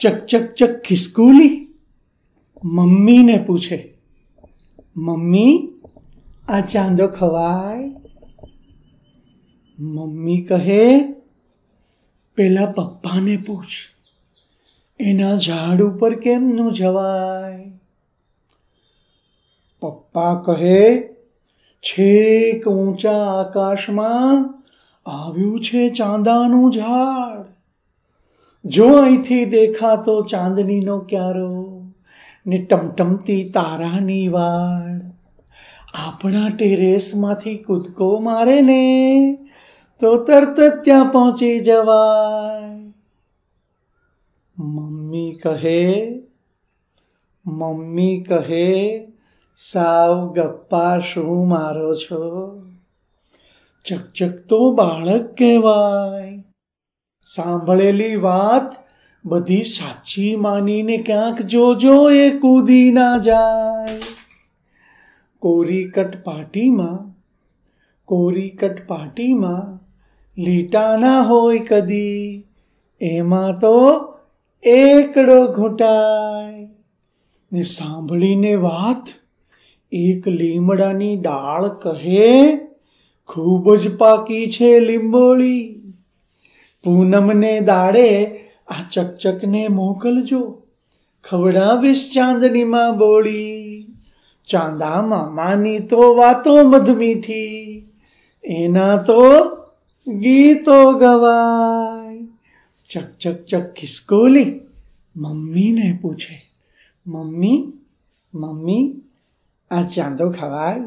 ચક ચક ચક ખિસકુલી મમ્મીને પૂછે મમ્મી આ ચાંદો ખવાય મમ્મી કહે પેલા પપ્પાને પૂછ એના ઝાડ ઉપર કેમ ન જવાય પપ્પા કહે છેક ઊંચા આકાશમાં આવ્યું છે ચાંદાનું ઝાડ જો અહીંથી દેખાતો ચાંદનીનો ક્યારો ને ટમટમતી તારાની વાળ આપણા ટેરેસમાંથી કૂદકો મારે ને તો તરત ત્યાં પહોંચી જવાય મમ્મી કહે મમ્મી કહે સાવ ગપ્પા શું મારો છો ચકચક તો બાળક કહેવાય સાંભળેલી વાત બધી સાચી માનીને ક્યાંક જોજો એ કૂદી ના જાય કોરીકટ પાટીમાં કોરીકટ પાટીમાં લીટા ના હોય કદી એમાં તો એકડો ઘૂંટાય ને સાંભળીને વાત એક લીમડાની ડાળ કહે ખૂબ જ પાકી છે લીંબોળી પૂનમને દાડે આ ચકચકને મોકલજો ખવડાવીશ ચાંદનીમાં બોળી ચાંદા મામાની તો વાતો મધમીઠી એના તો ગીતો ગવાય ચક ચક ચક ખિસકોલી મમ્મીને પૂછે મમ્મી મમ્મી આ ચાંદો ખવાય